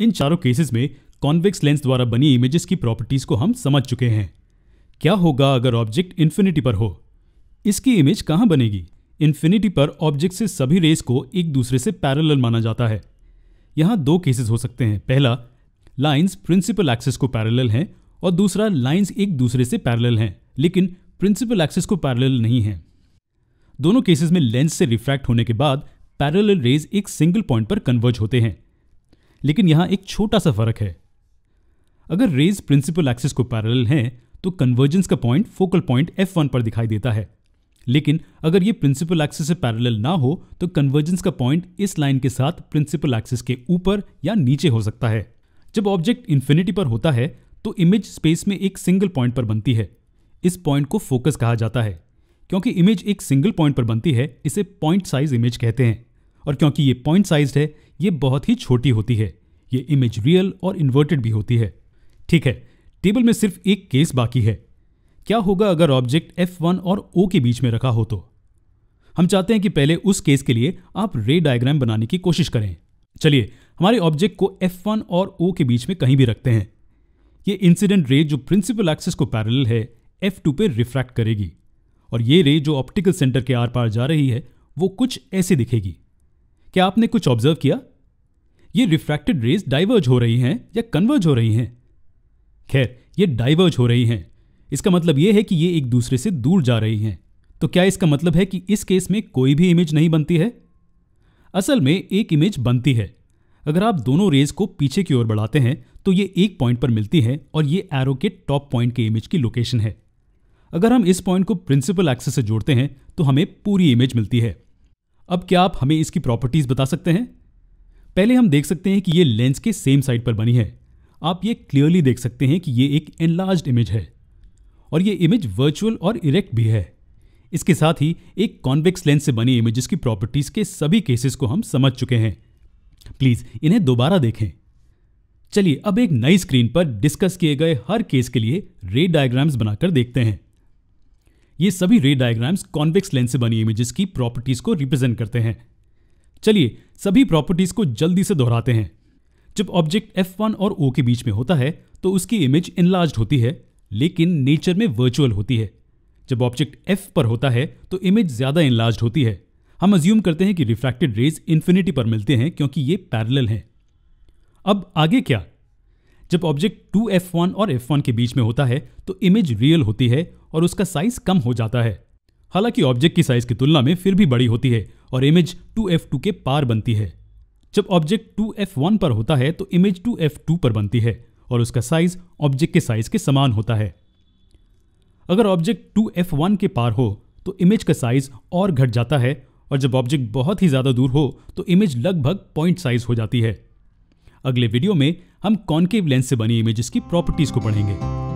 इन चारों केसेस में convex lens द्वारा बनी इमेजेस की प्रॉपर्टीज को हम समझ चुके हैं क्या होगा अगर ऑब्जेक्ट इन्फिनिटी पर हो इसकी इमेज कहाँ बनेगी इन्फिनिटी पर ऑब्जेक्ट से सभी रेस को एक दूसरे से पैरल माना जाता है यहाँ दो केसेस हो सकते हैं पहला लाइन्स प्रिंसिपल एक्सेस को पैरल हैं और दूसरा लाइन्स एक दूसरे से पैरल हैं लेकिन प्रिंसिपल एक्सेस को पैरल नहीं है दोनों केसेस में लेंस से रिफ्रैक्ट होने के बाद पैरेलल रेज एक सिंगल पॉइंट पर कन्वर्ज होते हैं लेकिन यहां एक छोटा सा फर्क है अगर रेज प्रिंसिपल एक्सिस को पैरेलल हैं तो कन्वर्जेंस का पॉइंट फोकल पॉइंट वन पर दिखाई देता है लेकिन अगर ये प्रिंसिपल एक्सिस से पैरेलल ना हो तो कन्वर्जेंस का पॉइंट इस लाइन के साथ प्रिंसिपल एक्सिस के ऊपर या नीचे हो सकता है जब ऑब्जेक्ट इन्फिनिटी पर होता है तो इमेज स्पेस में एक सिंगल पॉइंट पर बनती है इस पॉइंट को फोकस कहा जाता है क्योंकि इमेज एक सिंगल पॉइंट पर बनती है इसे पॉइंट साइज इमेज कहते हैं और क्योंकि ये पॉइंट साइज है ये बहुत ही छोटी होती है ये इमेज रियल और इन्वर्टेड भी होती है ठीक है टेबल में सिर्फ एक केस बाकी है क्या होगा अगर ऑब्जेक्ट F1 और O के बीच में रखा हो तो हम चाहते हैं कि पहले उस केस के लिए आप रे डायग्राम बनाने की कोशिश करें चलिए हमारे ऑब्जेक्ट को F1 और O के बीच में कहीं भी रखते हैं ये इंसिडेंट रे जो प्रिंसिपल एक्सिस को पैरेलल है F2 पे रिफ्रैक्ट करेगी और ये रे जो ऑप्टिकल सेंटर के आर पार जा रही है वो कुछ ऐसे दिखेगी क्या आपने कुछ ऑब्जर्व किया ये रिफ्रैक्टेड रेज डाइवर्ज हो रही हैं या कन्वर्ज हो रही हैं खैर ये डाइवर्ज हो रही हैं इसका मतलब ये है कि ये एक दूसरे से दूर जा रही हैं तो क्या इसका मतलब है कि इस केस में कोई भी इमेज नहीं बनती है असल में एक इमेज बनती है अगर आप दोनों रेज को पीछे की ओर बढ़ाते हैं तो ये एक पॉइंट पर मिलती है और ये एरो के टॉप पॉइंट के इमेज की लोकेशन है अगर हम इस पॉइंट को प्रिंसिपल एक्सेस से जोड़ते हैं तो हमें पूरी इमेज मिलती है अब क्या आप हमें इसकी प्रॉपर्टीज बता सकते हैं पहले हम देख सकते हैं कि ये लेंस के सेम साइड पर बनी है आप ये क्लियरली देख सकते हैं कि ये एक एनलार्ज इमेज है और ये इमेज वर्चुअल और इरेक्ट भी है इसके साथ ही एक कॉन्वेक्स लेंस से बनी इमेजेस की प्रॉपर्टीज़ के सभी केसेस को हम समझ चुके हैं प्लीज़ इन्हें दोबारा देखें चलिए अब एक नई स्क्रीन पर डिस्कस किए गए हर केस के लिए रे डायग्राम्स बनाकर देखते हैं ये सभी रे डायग्राम्स कॉन्वेक्स लेंस से बनी इमेजेस की प्रॉपर्टीज़ को रिप्रेजेंट करते हैं चलिए सभी प्रॉपर्टीज को जल्दी से दोहराते हैं जब ऑब्जेक्ट F1 और O के बीच में होता है तो उसकी इमेज इनलार्ज होती है लेकिन नेचर में वर्चुअल होती है जब ऑब्जेक्ट F पर होता है तो इमेज ज्यादा इनलार्ज होती है हम अज्यूम करते हैं कि रिफ्रैक्टेड रेज इन्फिनिटी पर मिलते हैं क्योंकि ये पैरेलल हैं अब आगे क्या जब ऑब्जेक्ट टू एफ वन और एफ वन के बीच में होता है तो इमेज रियल होती है और उसका साइज कम हो जाता है हालांकि ऑब्जेक्ट की साइज की तुलना में फिर भी बड़ी होती है और इमेज 2f2 के पार बनती है जब ऑब्जेक्ट 2f1 पर होता है तो इमेज 2f2 पर बनती है और उसका साइज ऑब्जेक्ट के साइज के समान होता है अगर ऑब्जेक्ट 2f1 के पार हो तो इमेज का साइज और घट जाता है और जब ऑब्जेक्ट बहुत ही ज़्यादा दूर हो तो इमेज लगभग पॉइंट साइज हो जाती है अगले वीडियो में हम कॉन्केव लेंस से बनी इमेजेस की प्रॉपर्टीज को पढ़ेंगे